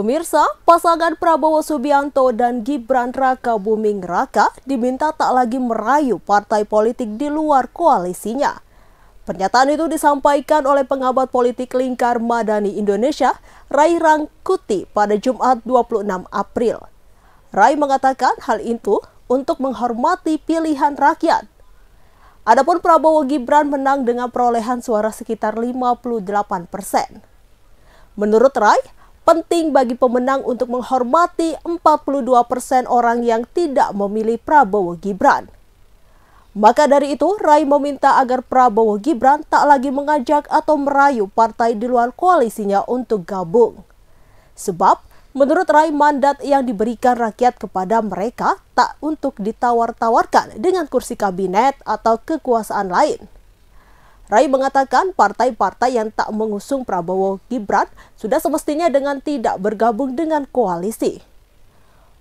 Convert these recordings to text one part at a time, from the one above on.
Pemirsa, pasangan Prabowo Subianto dan Gibran Raka Buming Raka diminta tak lagi merayu partai politik di luar koalisinya. Pernyataan itu disampaikan oleh pengamat politik Lingkar Madani Indonesia, Rai Rangkuti pada Jumat 26 April. Rai mengatakan hal itu untuk menghormati pilihan rakyat. Adapun Prabowo Gibran menang dengan perolehan suara sekitar 58 persen. Menurut Rai, Penting bagi pemenang untuk menghormati 42 persen orang yang tidak memilih Prabowo Gibran. Maka dari itu, Rai meminta agar Prabowo Gibran tak lagi mengajak atau merayu partai di luar koalisinya untuk gabung. Sebab, menurut Rai, mandat yang diberikan rakyat kepada mereka tak untuk ditawar-tawarkan dengan kursi kabinet atau kekuasaan lain. Rai mengatakan partai-partai yang tak mengusung Prabowo Gibran sudah semestinya dengan tidak bergabung dengan koalisi.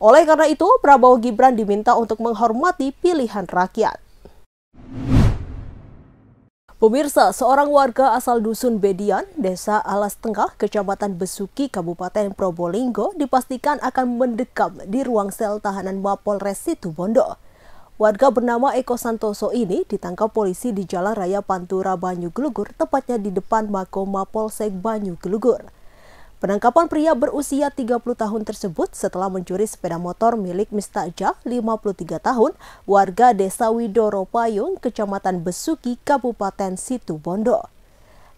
Oleh karena itu, Prabowo Gibran diminta untuk menghormati pilihan rakyat. Pemirsa, seorang warga asal Dusun Bedian, Desa Alas Tengah, Kecamatan Besuki, Kabupaten Probolinggo, dipastikan akan mendekam di ruang sel tahanan Mapolres Situbondo. Warga bernama Eko Santoso ini ditangkap polisi di Jalan Raya Pantura Banyu Gelugur, tepatnya di depan Makoma Polsek Banyu Gelugur. Penangkapan pria berusia 30 tahun tersebut setelah mencuri sepeda motor milik Mistaja, 53 tahun, warga Desa Widoro Payung, Kecamatan Besuki, Kabupaten Situbondo.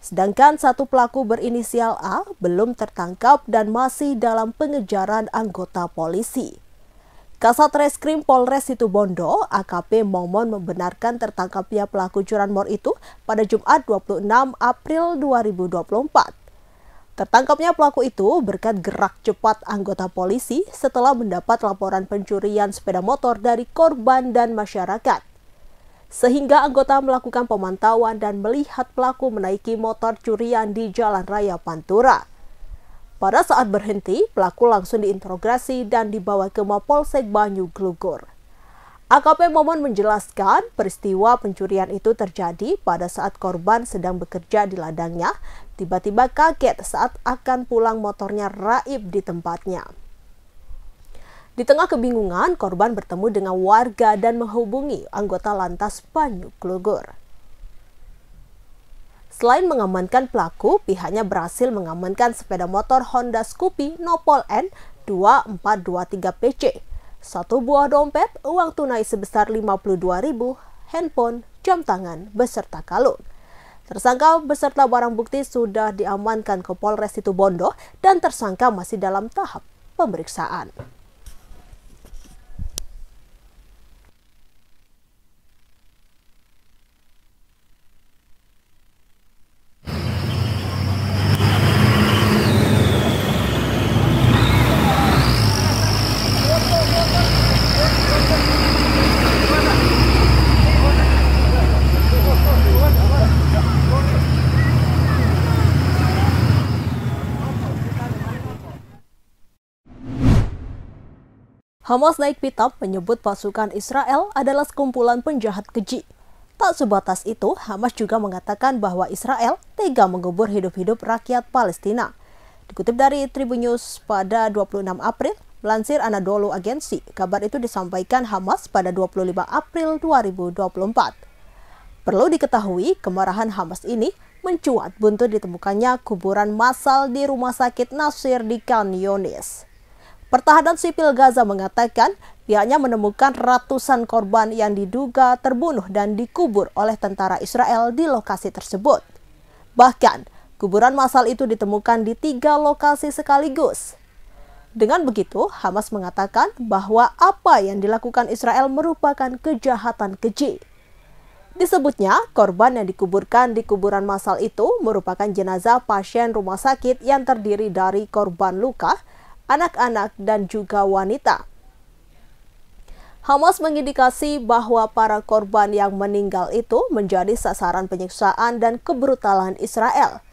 Sedangkan satu pelaku berinisial A belum tertangkap dan masih dalam pengejaran anggota polisi. Kasat Reskrim Polres Situbondo, AKP Momon membenarkan tertangkapnya pelaku curanmor itu pada Jumat 26 April 2024. Tertangkapnya pelaku itu berkat gerak cepat anggota polisi setelah mendapat laporan pencurian sepeda motor dari korban dan masyarakat. Sehingga anggota melakukan pemantauan dan melihat pelaku menaiki motor curian di Jalan Raya Pantura. Pada saat berhenti, pelaku langsung diinterogasi dan dibawa ke Mapolsek Banyu Glugur. AKP Momon menjelaskan peristiwa pencurian itu terjadi pada saat korban sedang bekerja di ladangnya, tiba-tiba kaget saat akan pulang motornya raib di tempatnya. Di tengah kebingungan, korban bertemu dengan warga dan menghubungi anggota lantas Banyu Glugur. Selain mengamankan pelaku, pihaknya berhasil mengamankan sepeda motor Honda Scoopy Nopol N 2423 PC, satu buah dompet, uang tunai sebesar 52.000, handphone, jam tangan, beserta kalung. Tersangka beserta barang bukti sudah diamankan ke Polres Situbondo dan tersangka masih dalam tahap pemeriksaan. Hamas Naik Pitab menyebut pasukan Israel adalah sekumpulan penjahat keji. Tak sebatas itu, Hamas juga mengatakan bahwa Israel tega mengubur hidup-hidup rakyat Palestina. Dikutip dari Tribun News pada 26 April, melansir Anadolu Agensi, kabar itu disampaikan Hamas pada 25 April 2024. Perlu diketahui, kemarahan Hamas ini mencuat buntut ditemukannya kuburan massal di rumah sakit Nasir di Kanyonis. Pertahanan sipil Gaza mengatakan pihaknya menemukan ratusan korban yang diduga terbunuh dan dikubur oleh tentara Israel di lokasi tersebut. Bahkan, kuburan massal itu ditemukan di tiga lokasi sekaligus. Dengan begitu, Hamas mengatakan bahwa apa yang dilakukan Israel merupakan kejahatan keji. Disebutnya, korban yang dikuburkan di kuburan massal itu merupakan jenazah pasien rumah sakit yang terdiri dari korban luka, anak-anak, dan juga wanita. Hamas mengindikasi bahwa para korban yang meninggal itu menjadi sasaran penyiksaan dan kebrutalan Israel.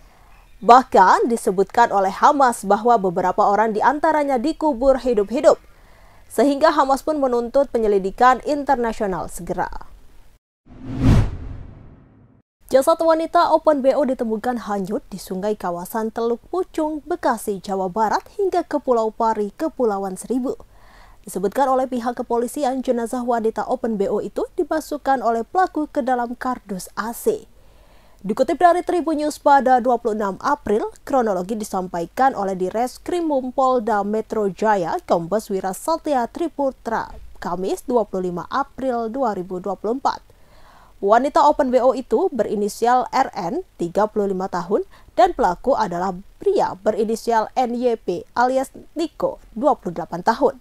Bahkan disebutkan oleh Hamas bahwa beberapa orang diantaranya dikubur hidup-hidup, sehingga Hamas pun menuntut penyelidikan internasional segera. Jasad wanita Open BO ditemukan hanyut di sungai kawasan Teluk Pucung, Bekasi, Jawa Barat hingga ke Pulau Pari, Kepulauan Seribu. Disebutkan oleh pihak kepolisian, jenazah wanita Open BO itu dimasukkan oleh pelaku ke dalam kardus AC. Dikutip dari Tribun News pada 26 April, kronologi disampaikan oleh Direskrimum Polda Metro Jaya, Kombes Wira Triputra, Kamis 25 April 2024. Wanita Open BO itu berinisial RN, 35 tahun, dan pelaku adalah pria berinisial NYP alias Niko, 28 tahun.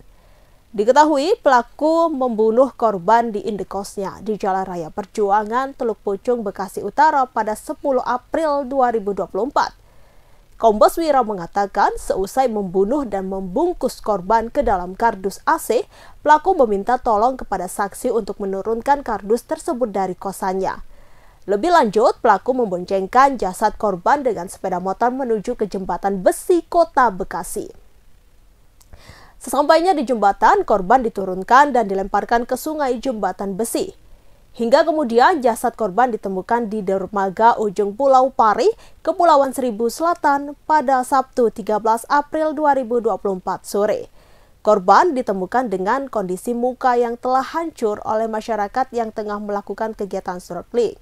Diketahui pelaku membunuh korban di indekosnya di Jalan Raya Perjuangan Teluk Pucung, Bekasi Utara pada 10 April 2024. Kombes Wira mengatakan seusai membunuh dan membungkus korban ke dalam kardus AC, pelaku meminta tolong kepada saksi untuk menurunkan kardus tersebut dari kosannya. Lebih lanjut, pelaku memboncengkan jasad korban dengan sepeda motor menuju ke jembatan besi kota Bekasi. Sesampainya di jembatan, korban diturunkan dan dilemparkan ke sungai jembatan besi. Hingga kemudian jasad korban ditemukan di dermaga ujung Pulau Pari, Kepulauan Seribu Selatan pada Sabtu 13 April 2024 sore. Korban ditemukan dengan kondisi muka yang telah hancur oleh masyarakat yang tengah melakukan kegiatan snorkeling.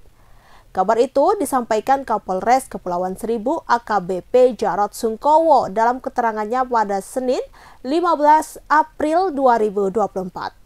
Kabar itu disampaikan Kapolres Kepulauan Seribu AKBP Jarot Sungkowo dalam keterangannya pada Senin 15 April 2024.